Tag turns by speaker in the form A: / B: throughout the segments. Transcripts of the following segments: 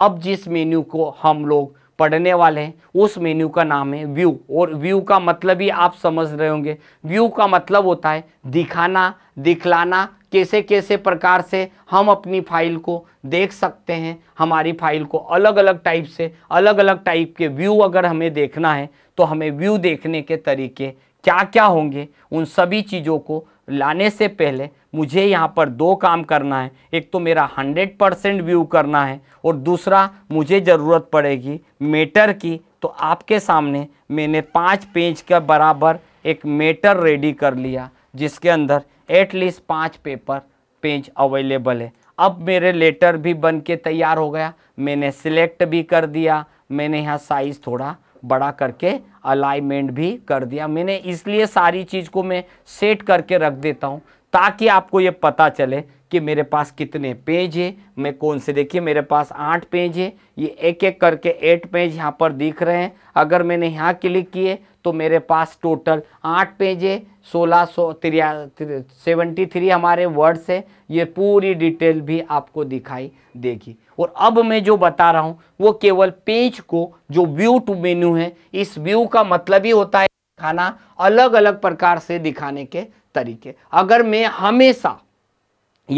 A: अब जिस मेन्यू को हम लोग पढ़ने वाले हैं उस मेन्यू का नाम है व्यू और व्यू का मतलब ही आप समझ रहे होंगे व्यू का मतलब होता है दिखाना दिखलाना कैसे कैसे प्रकार से हम अपनी फाइल को देख सकते हैं हमारी फाइल को अलग अलग टाइप से अलग अलग टाइप के व्यू अगर हमें देखना है तो हमें व्यू देखने के तरीके क्या क्या होंगे उन सभी चीज़ों को लाने से पहले मुझे यहाँ पर दो काम करना है एक तो मेरा 100 परसेंट व्यू करना है और दूसरा मुझे ज़रूरत पड़ेगी मेटर की तो आपके सामने मैंने पाँच पेज के बराबर एक मेटर रेडी कर लिया जिसके अंदर एटलीस्ट पाँच पेपर पेज अवेलेबल है अब मेरे लेटर भी बन के तैयार हो गया मैंने सिलेक्ट भी कर दिया मैंने यहाँ साइज़ थोड़ा बड़ा करके अलाइनमेंट भी कर दिया मैंने इसलिए सारी चीज़ को मैं सेट करके रख देता हूँ ताकि आपको ये पता चले कि मेरे पास कितने पेज है मैं कौन से देखिए मेरे पास आठ पेज है ये एक एक करके एट पेज यहाँ पर दिख रहे हैं अगर मैंने यहाँ क्लिक किए तो मेरे पास टोटल आठ पेज है सोलह सौ त्रिया सेवेंटी थ्री हमारे वर्ड्स है ये पूरी डिटेल भी आपको दिखाई देगी और अब मैं जो बता रहा हूँ वो केवल पेज को जो व्यू टू मेन्यू है इस व्यू का मतलब ही होता है खाना अलग अलग प्रकार से दिखाने के तरीके अगर मैं हमेशा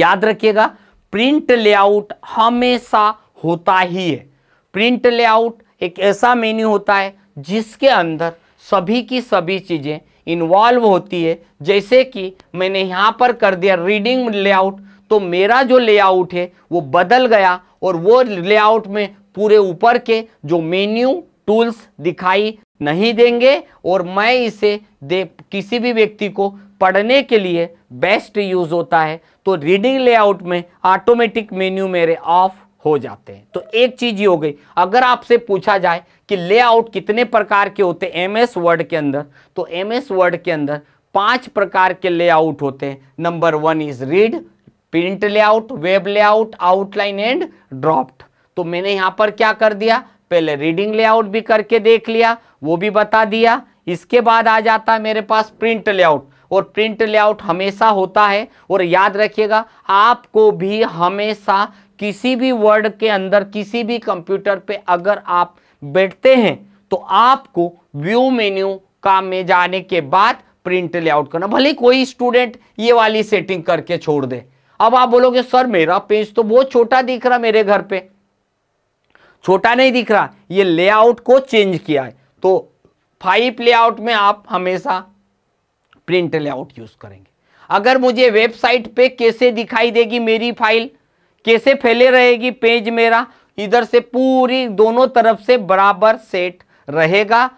A: याद रखिएगा प्रिंट लेआउट हमेशा होता ही है प्रिंट लेआउट एक ऐसा मेन्यू होता है जिसके अंदर सभी की सभी चीज़ें इन्वॉल्व होती है जैसे कि मैंने यहाँ पर कर दिया रीडिंग लेआउट तो मेरा जो लेआउट है वो बदल गया और वो लेआउट में पूरे ऊपर के जो मेन्यू टूल्स दिखाई नहीं देंगे और मैं इसे दे किसी भी व्यक्ति को पढ़ने के लिए बेस्ट यूज़ होता है तो रीडिंग लेआउट में ऑटोमेटिक मेन्यू मेरे ऑफ़ हो जाते हैं तो एक चीज ये हो गई अगर आपसे पूछा जाए कि लेआउट कितने प्रकार के होते हैं एम एस वर्ड के अंदर तो एम एस वर्ड के अंदर पांच प्रकार के लेआउट होते हैं number one is read print layout web layout outline and draft तो मैंने यहां पर क्या कर दिया पहले रीडिंग लेआउट भी करके देख लिया वो भी बता दिया इसके बाद आ जाता है मेरे पास प्रिंट लेआउट और प्रिंट लेआउट हमेशा होता है और याद रखिएगा आपको भी हमेशा किसी भी वर्ड के अंदर किसी भी कंप्यूटर पे अगर आप बैठते हैं तो आपको व्यू मेन्यू काम में जाने के बाद प्रिंट लेआउट करना भले कोई स्टूडेंट ये वाली सेटिंग करके छोड़ दे अब आप बोलोगे सर मेरा पेज तो बहुत छोटा दिख रहा मेरे घर पे छोटा नहीं दिख रहा ये लेआउट को चेंज किया है तो फाइव लेआउट में आप हमेशा प्रिंट लेआउट यूज करेंगे अगर मुझे वेबसाइट पे कैसे दिखाई देगी मेरी फाइल कैसे फैले रहेगी पेज मेरा इधर से पूरी दोनों तरफ से बराबर सेट रहेगा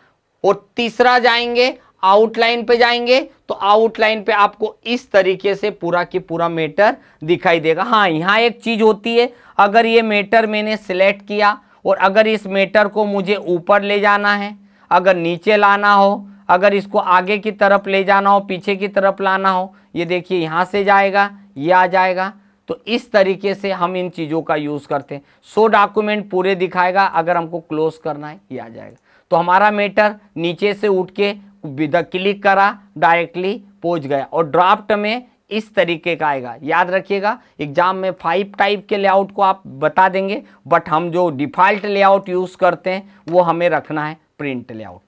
A: और तीसरा जाएंगे आउटलाइन पे जाएंगे तो आउटलाइन पे आपको इस तरीके से पूरा की पूरा मैटर दिखाई देगा हाँ यहाँ एक चीज़ होती है अगर ये मैटर मैंने सिलेक्ट किया और अगर इस मैटर को मुझे ऊपर ले जाना है अगर नीचे लाना हो अगर इसको आगे की तरफ ले जाना हो पीछे की तरफ लाना हो ये देखिए यहाँ से जाएगा ये आ जाएगा तो इस तरीके से हम इन चीज़ों का यूज़ करते हैं सो डॉक्यूमेंट पूरे दिखाएगा अगर हमको क्लोज करना है ये आ जाएगा तो हमारा मेटर नीचे से उठ के क्लिक करा डायरेक्टली पहुँच गया और ड्राफ्ट में इस तरीके का आएगा याद रखिएगा एग्जाम में फाइव टाइप के लेआउट को आप बता देंगे बट हम जो डिफ़ॉल्ट लेआउट यूज़ करते हैं वो हमें रखना है प्रिंट लेआउट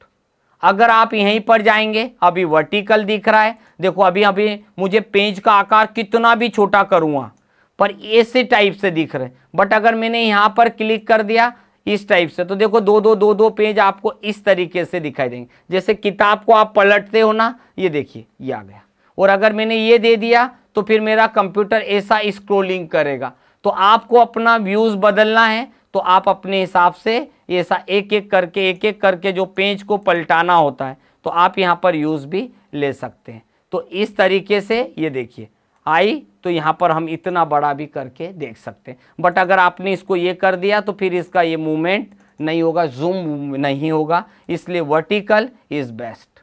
A: अगर आप यहीं पर जाएंगे अभी वर्टिकल दिख रहा है देखो अभी अभी मुझे पेज का आकार कितना भी छोटा करूँगा पर ऐसे टाइप से दिख रहे बट अगर मैंने यहाँ पर क्लिक कर दिया इस टाइप से तो देखो दो दो दो दो पेज आपको इस तरीके से दिखाई देंगे जैसे किताब को आप पलटते हो ना ये देखिए ये आ गया और अगर मैंने ये दे दिया तो फिर मेरा कंप्यूटर ऐसा स्क्रोलिंग करेगा तो आपको अपना व्यूज़ बदलना है तो आप अपने हिसाब से ये ऐसा एक एक करके एक एक करके जो पेज को पलटाना होता है तो आप यहाँ पर यूज़ भी ले सकते हैं तो इस तरीके से ये देखिए आई तो यहाँ पर हम इतना बड़ा भी करके देख सकते हैं बट अगर आपने इसको ये कर दिया तो फिर इसका ये मूवमेंट नहीं होगा जूम नहीं होगा इसलिए वर्टिकल इज़ बेस्ट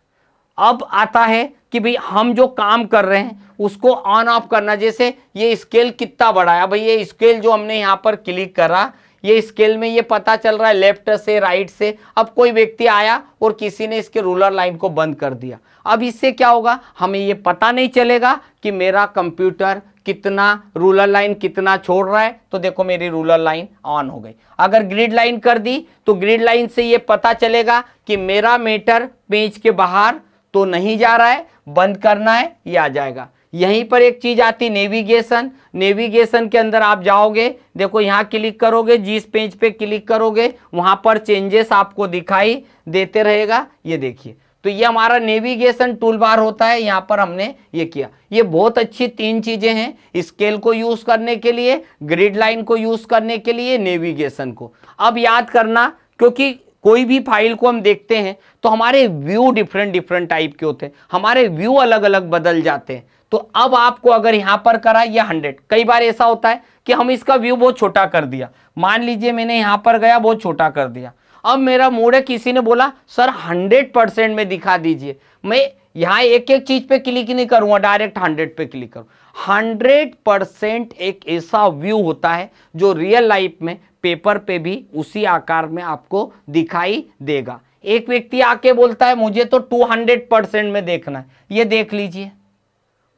A: अब आता है कि भाई हम जो काम कर रहे हैं उसको ऑन ऑफ करना जैसे ये स्केल कितना बड़ा है भाई ये स्केल जो हमने यहाँ पर क्लिक करा ये स्केल में ये पता चल रहा है लेफ्ट से राइट से अब कोई व्यक्ति आया और किसी ने इसके रूलर लाइन को बंद कर दिया अब इससे क्या होगा हमें ये पता नहीं चलेगा कि मेरा कंप्यूटर कितना रूलर लाइन कितना छोड़ रहा है तो देखो मेरी रूलर लाइन ऑन हो गई अगर ग्रिड लाइन कर दी तो ग्रिड लाइन से ये पता चलेगा कि मेरा मीटर पेज के बाहर तो नहीं जा रहा है बंद करना है या आ जाएगा यहीं पर एक चीज़ आती नेविगेशन नेविगेशन के अंदर आप जाओगे देखो यहाँ क्लिक करोगे जिस पेज पे क्लिक करोगे वहाँ पर चेंजेस आपको दिखाई देते रहेगा ये देखिए तो ये हमारा नेविगेशन टूल बार होता है यहाँ पर हमने ये किया ये बहुत अच्छी तीन चीज़ें हैं स्केल को यूज़ करने के लिए ग्रिड लाइन को यूज़ करने के लिए नेविगेशन को अब याद करना क्योंकि कोई भी फाइल को हम देखते हैं तो हमारे व्यू डिफरेंट डिफरेंट टाइप के होते हैं हमारे व्यू अलग अलग बदल जाते हैं तो अब आपको अगर यहां पर करा यह हंड्रेड कई बार ऐसा होता है कि हम इसका व्यू बहुत छोटा कर दिया मान लीजिए मैंने यहां पर गया बहुत छोटा कर दिया अब मेरा मूड है किसी ने बोला सर हंड्रेड परसेंट में दिखा दीजिए मैं यहाँ एक एक चीज पे क्लिक नहीं करूंगा डायरेक्ट हंड्रेड पे क्लिक करूँ हंड्रेड परसेंट एक ऐसा व्यू होता है जो रियल लाइफ में पेपर पे भी उसी आकार में आपको दिखाई देगा एक व्यक्ति आके बोलता है मुझे तो टू हंड्रेड परसेंट में देखना है ये देख लीजिए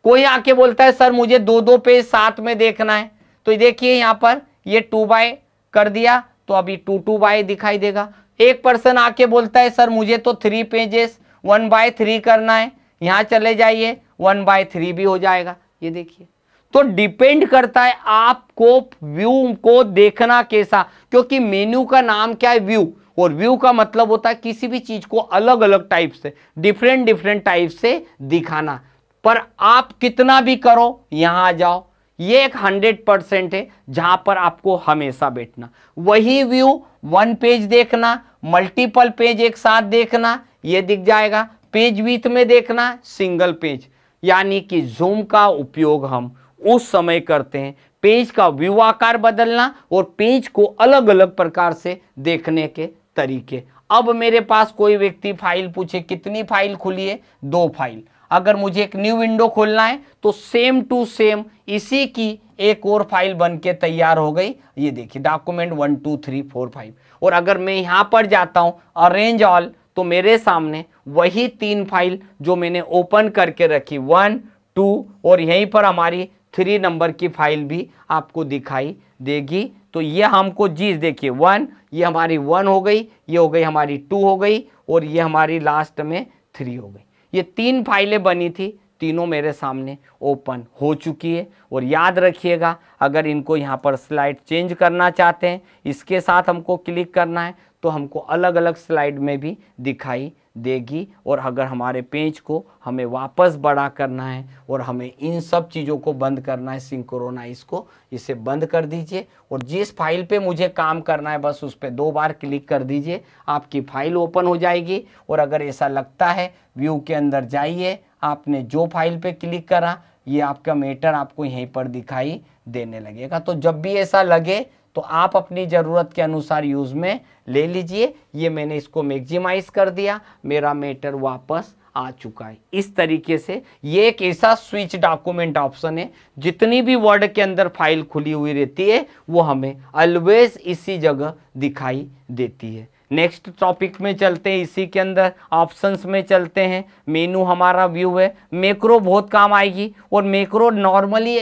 A: कोई आके बोलता है सर मुझे दो दो पेज साथ में देखना है तो देखिए यहां पर ये टू बाय कर दिया तो अभी टू टू बाय दिखाई देगा एक पर्सन आके बोलता है सर मुझे तो three pages one by three करना है यहां चले जाइए वन बाय थ्री भी हो जाएगा ये देखिए तो डिपेंड करता है आपको व्यू को देखना कैसा क्योंकि मेन्यू का नाम क्या है व्यू और व्यू का मतलब होता है किसी भी चीज को अलग अलग टाइप से डिफरेंट डिफरेंट टाइप से दिखाना पर आप कितना भी करो यहां आ जाओ ये एक हंड्रेड परसेंट है जहां पर आपको हमेशा बैठना वही व्यू वन पेज देखना मल्टीपल पेज एक साथ देखना ये दिख जाएगा पेज वीथ में देखना सिंगल पेज यानी कि जूम का उपयोग हम उस समय करते हैं पेज का व्यू आकार बदलना और पेज को अलग अलग प्रकार से देखने के तरीके अब मेरे पास कोई व्यक्ति फाइल पूछे कितनी फाइल खुली है दो फाइल अगर मुझे एक न्यू विंडो खोलना है तो सेम टू सेम इसी की एक और फाइल बन के तैयार हो गई ये देखिए document one two three four five और अगर मैं यहाँ पर जाता हूँ अरेंज ऑल तो मेरे सामने वही तीन फाइल जो मैंने ओपन करके रखी वन टू और यहीं पर हमारी थ्री नंबर की फाइल भी आपको दिखाई देगी तो ये हमको जीज देखिए वन ये हमारी वन हो गई ये हो गई हमारी टू हो गई और ये हमारी लास्ट में थ्री हो गई ये तीन फाइलें बनी थी तीनों मेरे सामने ओपन हो चुकी है और याद रखिएगा अगर इनको यहाँ पर स्लाइड चेंज करना चाहते हैं इसके साथ हमको क्लिक करना है तो हमको अलग अलग स्लाइड में भी दिखाई देगी और अगर हमारे पेज को हमें वापस बड़ा करना है और हमें इन सब चीज़ों को बंद करना है सिंक्रोनाइज को इसे बंद कर दीजिए और जिस फाइल पे मुझे काम करना है बस उस पर दो बार क्लिक कर दीजिए आपकी फाइल ओपन हो जाएगी और अगर ऐसा लगता है व्यू के अंदर जाइए आपने जो फाइल पर क्लिक करा ये आपका मेटर आपको यहीं पर दिखाई देने लगेगा तो जब भी ऐसा लगे तो आप अपनी ज़रूरत के अनुसार यूज़ में ले लीजिए ये मैंने इसको मैक्सिमाइज कर दिया मेरा मेटर वापस आ चुका है इस तरीके से ये एक ऐसा स्विच डॉक्यूमेंट ऑप्शन है जितनी भी वर्ड के अंदर फाइल खुली हुई रहती है वो हमें ऑलवेज इसी जगह दिखाई देती है नेक्स्ट टॉपिक में चलते हैं इसी के अंदर ऑप्शंस में चलते हैं मेनू हमारा व्यू है मैक्रो बहुत काम आएगी और मैक्रो नॉर्मली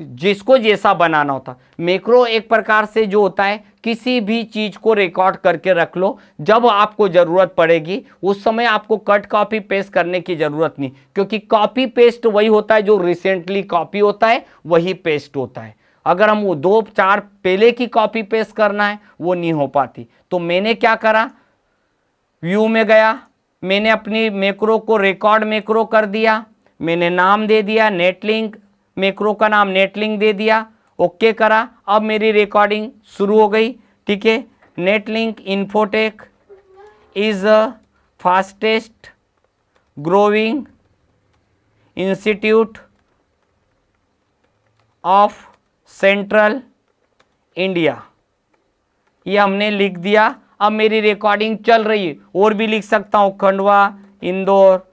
A: जिसको जैसा बनाना होता मैक्रो एक प्रकार से जो होता है किसी भी चीज़ को रिकॉर्ड करके रख लो जब आपको ज़रूरत पड़ेगी उस समय आपको कट कॉपी पेस्ट करने की ज़रूरत नहीं क्योंकि कॉपी पेस्ट वही होता है जो रिसेंटली कॉपी होता है वही पेस्ट होता है अगर हम वो दो चार पहले की कॉपी पेस्ट करना है वो नहीं हो पाती तो मैंने क्या करा व्यू में गया मैंने अपनी मेक्रो को रिकॉर्ड मेक्रो कर दिया मैंने नाम दे दिया नेटलिंक मेक्रो का नाम नेट लिंक दे दिया ओके करा अब मेरी रिकॉर्डिंग शुरू हो गई ठीक है Net Link Infotech is fastest growing institute of central India ये हमने लिख दिया अब मेरी रिकॉर्डिंग चल रही है और भी लिख सकता हूँ खंडवा इंदौर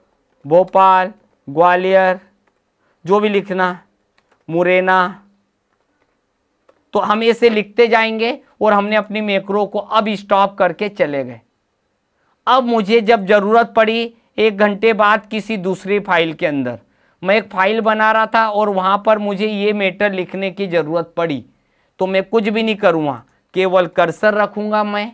A: भोपाल ग्वालियर जो भी लिखना मुरैना तो हम ऐसे लिखते जाएंगे और हमने अपनी मेकरो को अब स्टॉप करके चले गए अब मुझे जब ज़रूरत पड़ी एक घंटे बाद किसी दूसरी फाइल के अंदर मैं एक फाइल बना रहा था और वहाँ पर मुझे ये मैटर लिखने की ज़रूरत पड़ी तो मैं कुछ भी नहीं करूँगा केवल कर्सर रखूँगा मैं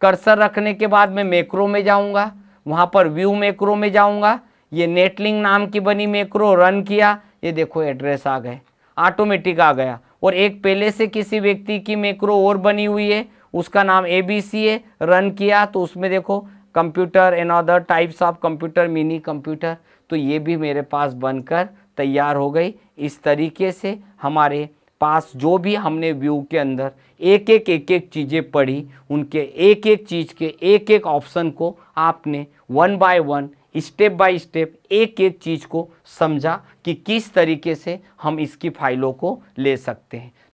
A: कर्सर रखने के बाद मैं मेक्रो में जाऊँगा वहाँ पर व्यू मेक्रो में जाऊँगा ये नेटलिंग नाम की बनी मेक्रो रन किया ये देखो एड्रेस आ गए ऑटोमेटिक आ गया और एक पहले से किसी व्यक्ति की मैक्रो और बनी हुई है उसका नाम ए बी सी है रन किया तो उसमें देखो computer another types of computer mini computer तो ये भी मेरे पास बनकर तैयार हो गई इस तरीके से हमारे पास जो भी हमने व्यू के अंदर एक एक एक एक चीज़ें पढ़ी उनके एक एक चीज़ के एक एक ऑप्शन को आपने one by one step by step एक एक चीज़ को समझा कि किस तरीके से हम इसकी फाइलों को ले सकते हैं